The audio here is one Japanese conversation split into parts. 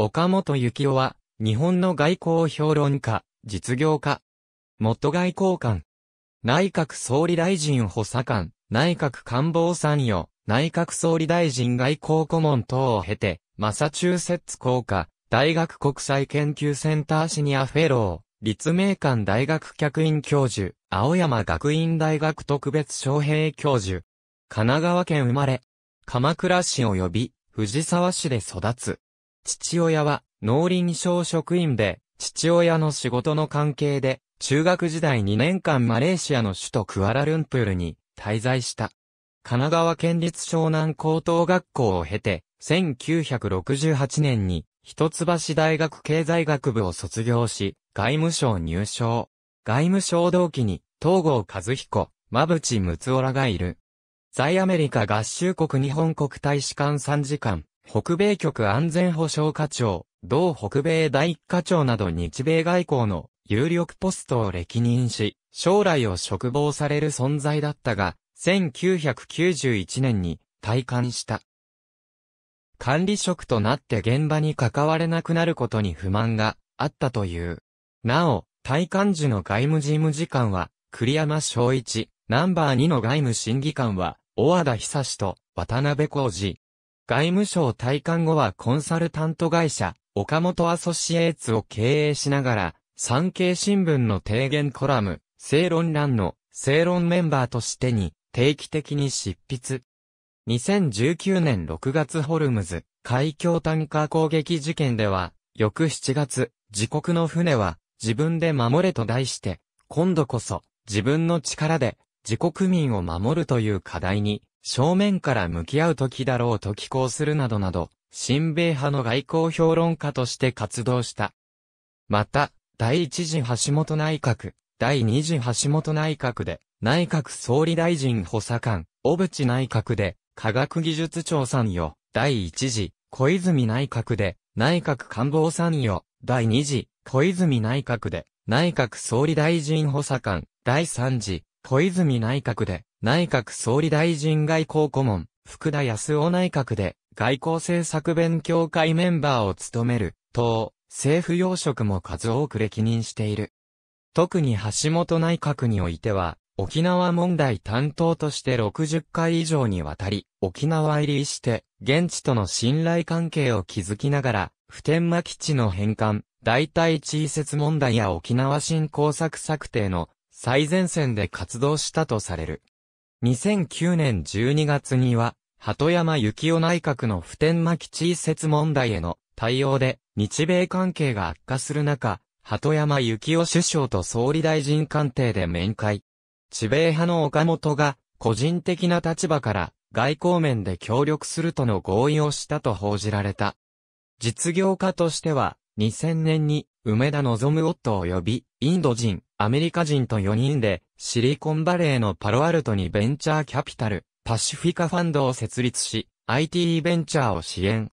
岡本幸夫は、日本の外交評論家、実業家、元外交官、内閣総理大臣補佐官、内閣官房参与、内閣総理大臣外交顧問等を経て、マサチューセッツ工科、大学国際研究センターシニアフェロー、立命館大学客員教授、青山学院大学特別招聘教授、神奈川県生まれ、鎌倉市及び藤沢市で育つ。父親は農林省職員で、父親の仕事の関係で、中学時代2年間マレーシアの首都クアラルンプールに滞在した。神奈川県立湘南高等学校を経て、1968年に一橋大学経済学部を卒業し、外務省入省。外務省同期に、東郷和彦、馬淵睦夫らがいる。在アメリカ合衆国日本国大使館参事官。北米局安全保障課長、同北米第一課長など日米外交の有力ポストを歴任し、将来を嘱望される存在だったが、1991年に退官した。管理職となって現場に関われなくなることに不満があったという。なお、退官時の外務事務次官は、栗山昭一、ナンバー2の外務審議官は、小和田久志と渡辺浩二、外務省退官後はコンサルタント会社、岡本アソシエーツを経営しながら、産経新聞の提言コラム、正論欄の正論メンバーとしてに定期的に執筆。2019年6月ホルムズ海峡単価攻撃事件では、翌7月、自国の船は自分で守れと題して、今度こそ自分の力で自国民を守るという課題に正面から向き合う時だろうと寄稿するなどなど、新米派の外交評論家として活動した。また、第一次橋本内閣、第二次橋本内閣で、内閣総理大臣補佐官、小渕内閣で、科学技術庁参与、第一次、小泉内閣で、内閣官房参与、第二次、小泉内閣で、内閣総理大臣補佐官、第三次、小泉内閣で、内閣総理大臣外交顧問、福田康夫内閣で、外交政策勉強会メンバーを務める、党、政府要職も数多く歴任している。特に橋本内閣においては、沖縄問題担当として60回以上にわたり、沖縄入りして、現地との信頼関係を築きながら、普天間基地の返還、代替地位説問題や沖縄振興策策定の最前線で活動したとされる。2009年12月には、鳩山幸雄内閣の普天間基地移設問題への対応で、日米関係が悪化する中、鳩山幸雄首相と総理大臣官邸で面会。地米派の岡本が、個人的な立場から、外交面で協力するとの合意をしたと報じられた。実業家としては、2000年に、梅田望夫を呼び、インド人、アメリカ人と4人で、シリコンバレーのパロアルトにベンチャーキャピタル、パシフィカファンドを設立し、IT ベンチャーを支援。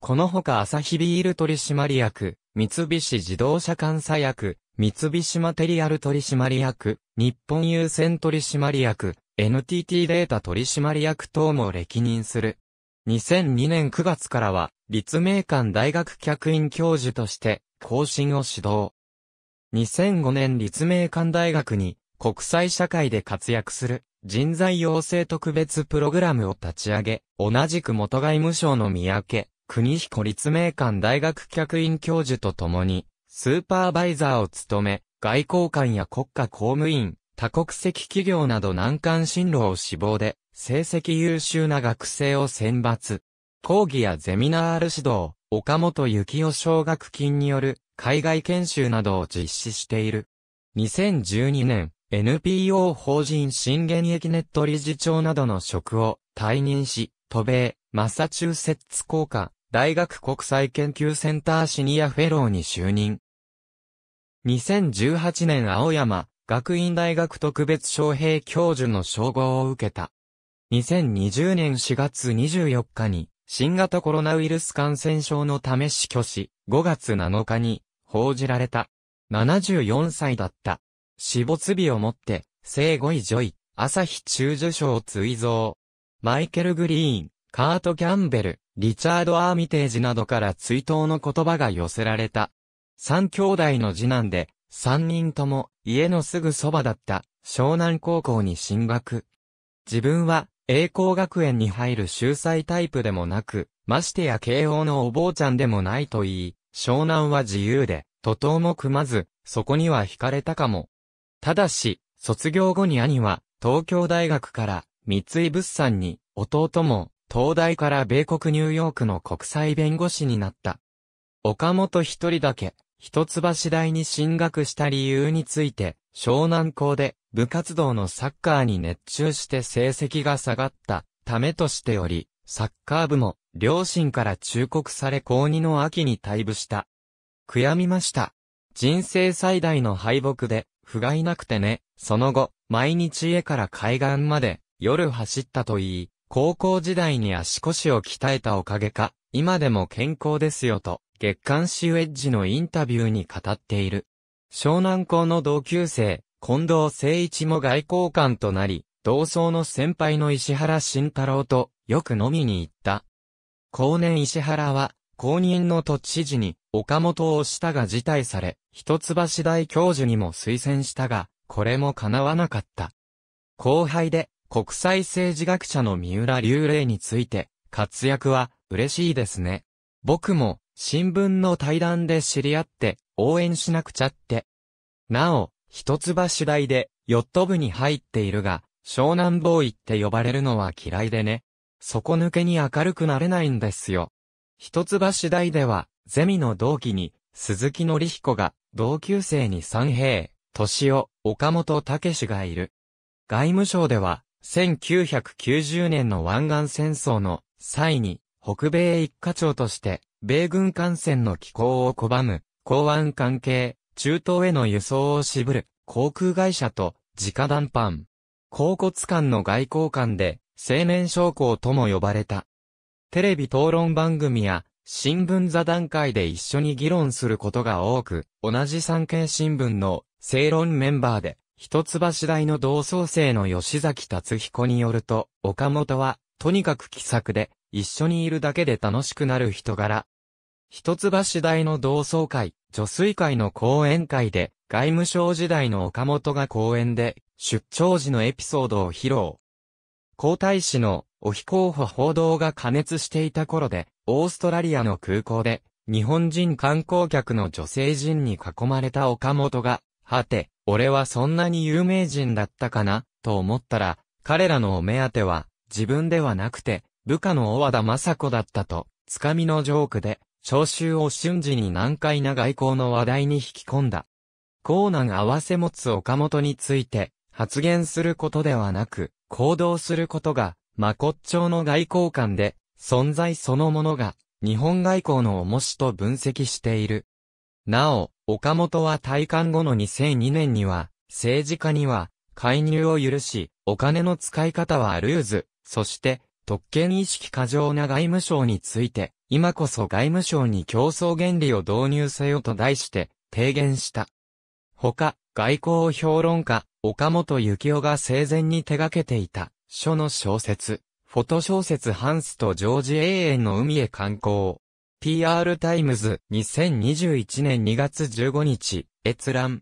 このほかアサヒビール取締役、三菱自動車監査役、三菱マテリアル取締役、日本優先取締役、NTT データ取締役等も歴任する。2002年9月からは、立命館大学客員教授として、更新を指導。2005年立命館大学に、国際社会で活躍する人材養成特別プログラムを立ち上げ、同じく元外務省の三宅、国彦立命館大学客員教授と共に、スーパーバイザーを務め、外交官や国家公務員、多国籍企業など難関進路を志望で、成績優秀な学生を選抜。講義やゼミナール指導、岡本幸雄奨学金による海外研修などを実施している。2012年、NPO 法人新現役ネット理事長などの職を退任し、都米、マサチューセッツ工科、大学国際研究センターシニアフェローに就任。2018年青山、学院大学特別招聘教授の称号を受けた。2020年4月24日に、新型コロナウイルス感染症のため死去し、5月7日に報じられた。74歳だった。死没日をもって、生後位女位、朝日中受賞追贈。マイケル・グリーン、カート・キャンベル、リチャード・アーミテージなどから追悼の言葉が寄せられた。三兄弟の次男で、三人とも家のすぐそばだった湘南高校に進学。自分は栄光学園に入る秀才タイプでもなく、ましてや慶応のお坊ちゃんでもないと言い、湘南は自由で、徒党も組まず、そこには惹かれたかも。ただし、卒業後に兄は、東京大学から三井物産に、弟も、東大から米国ニューヨークの国際弁護士になった。岡本一人だけ、一橋大に進学した理由について、湘南校で部活動のサッカーに熱中して成績が下がったためとしており、サッカー部も両親から忠告され高2の秋に退部した。悔やみました。人生最大の敗北で不甲斐なくてね、その後、毎日家から海岸まで、夜走ったといい、高校時代に足腰を鍛えたおかげか、今でも健康ですよと、月刊誌ウェッジのインタビューに語っている。湘南校の同級生、近藤誠一も外交官となり、同窓の先輩の石原慎太郎とよく飲みに行った。後年石原は後任の都知事に岡本をしたが辞退され、一橋大教授にも推薦したが、これも叶わなかった。後輩で国際政治学者の三浦流霊について、活躍は嬉しいですね。僕も新聞の対談で知り合って応援しなくちゃって。なお、一橋大でヨット部に入っているが、湘南ボーイって呼ばれるのは嫌いでね。底抜けに明るくなれないんですよ。一橋大では、ゼミの同期に、鈴木ひ彦が、同級生に三平、敏夫、岡本武がいる。外務省では、1990年の湾岸戦争の際に、北米一課長として、米軍艦船の寄港を拒む、港湾関係、中東への輸送を渋る、航空会社と、直談判。甲骨館の外交官で、青年将校とも呼ばれた。テレビ討論番組や、新聞座談会で一緒に議論することが多く、同じ産経新聞の正論メンバーで、一橋大の同窓生の吉崎達彦によると、岡本は、とにかく気さくで、一緒にいるだけで楽しくなる人柄。一橋大の同窓会、女水会の講演会で、外務省時代の岡本が講演で、出張時のエピソードを披露。皇太子のお非候補報道が加熱していた頃で、オーストラリアの空港で、日本人観光客の女性陣に囲まれた岡本が、はて、俺はそんなに有名人だったかな、と思ったら、彼らのお目当ては、自分ではなくて、部下の小和田雅子だったと、つかみのジョークで、聴集を瞬時に難解な外交の話題に引き込んだ。コーナン合わせ持つ岡本について、発言することではなく、行動することが、まこっちょうの外交官で、存在そのものが、日本外交の重しと分析している。なお、岡本は退官後の2002年には、政治家には、介入を許し、お金の使い方はルーズ、そして、特権意識過剰な外務省について、今こそ外務省に競争原理を導入せよと題して、提言した。他、外交評論家、岡本幸雄が生前に手掛けていた、書の小説、フォト小説ハンスとジョージ永遠の海へ観光。PR タイムズ2021年2月15日、閲覧。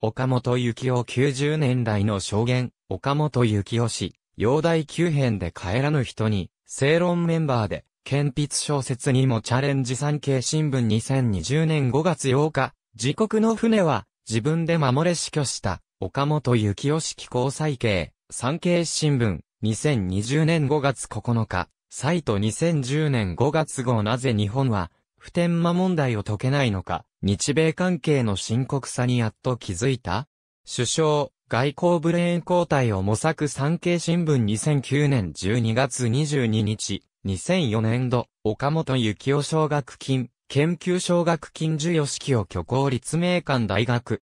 岡本幸雄90年代の証言、岡本幸雄氏、容体急変で帰らぬ人に、正論メンバーで、検筆小説にもチャレンジ産経新聞2020年5月8日、自国の船は、自分で守れ死去した、岡本幸雄式交際系、産経新聞、2020年5月9日、サイト2010年5月号なぜ日本は、普天間問題を解けないのか、日米関係の深刻さにやっと気づいた首相、外交ブレーン交代を模索産経新聞2009年12月22日、2004年度、岡本幸雄奨学金、研究奨学金授与式を挙行立命館大学、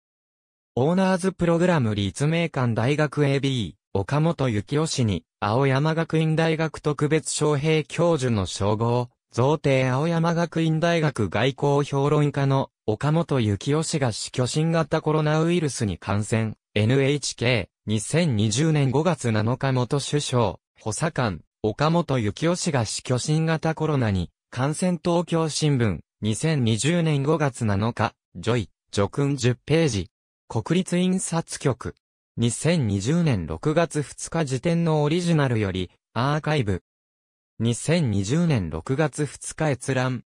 オーナーズプログラム立命館大学 AB、岡本幸雄氏に、青山学院大学特別招聘教授の称号、贈呈青山学院大学外交評論家の岡本幸雄氏が死去新型コロナウイルスに感染、NHK、2020年5月7日元首相、補佐官、岡本幸雄氏が死去新型コロナに、感染東京新聞、2020年5月7日、ジョイ、叙勲10ページ。国立印刷局。2020年6月2日時点のオリジナルより、アーカイブ。2020年6月2日閲覧。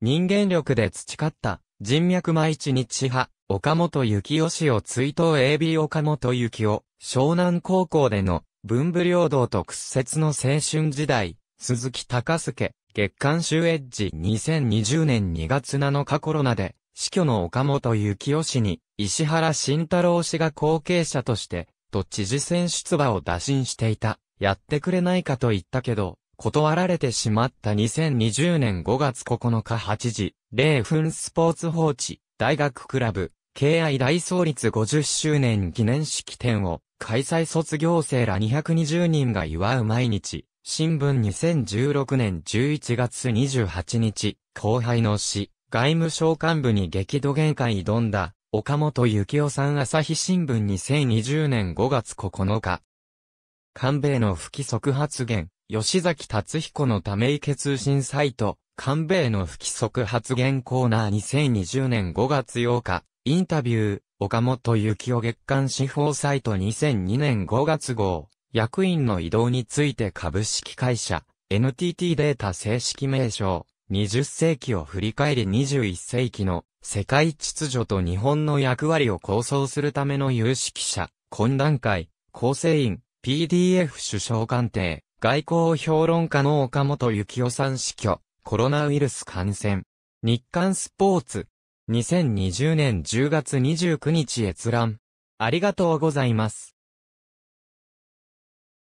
人間力で培った、人脈毎日日派、岡本幸雄氏を追悼 AB 岡本幸雄、湘南高校での、文武両道と屈折の青春時代、鈴木隆介、月刊集エッジ2020年2月7日コロナで、死去の岡本幸男氏に、石原慎太郎氏が後継者として、と知事選出馬を打診していた。やってくれないかと言ったけど、断られてしまった2020年5月9日8時、0分スポーツ放置、大学クラブ、敬愛大創立50周年記念式典を、開催卒業生ら220人が祝う毎日、新聞2016年11月28日、後輩の死、外務省幹部に激怒限界挑んだ、岡本幸夫さん朝日新聞2020年5月9日。韓米の不規則発言、吉崎達彦のため池通信サイト、韓米の不規則発言コーナー2020年5月8日、インタビュー、岡本幸夫月刊司法サイト2002年5月号、役員の移動について株式会社、NTT データ正式名称、20世紀を振り返り21世紀の世界秩序と日本の役割を構想するための有識者、懇談会、構成員、PDF 首相官邸、外交評論家の岡本幸夫さん死去、コロナウイルス感染。日刊スポーツ。2020年10月29日閲覧。ありがとうございます。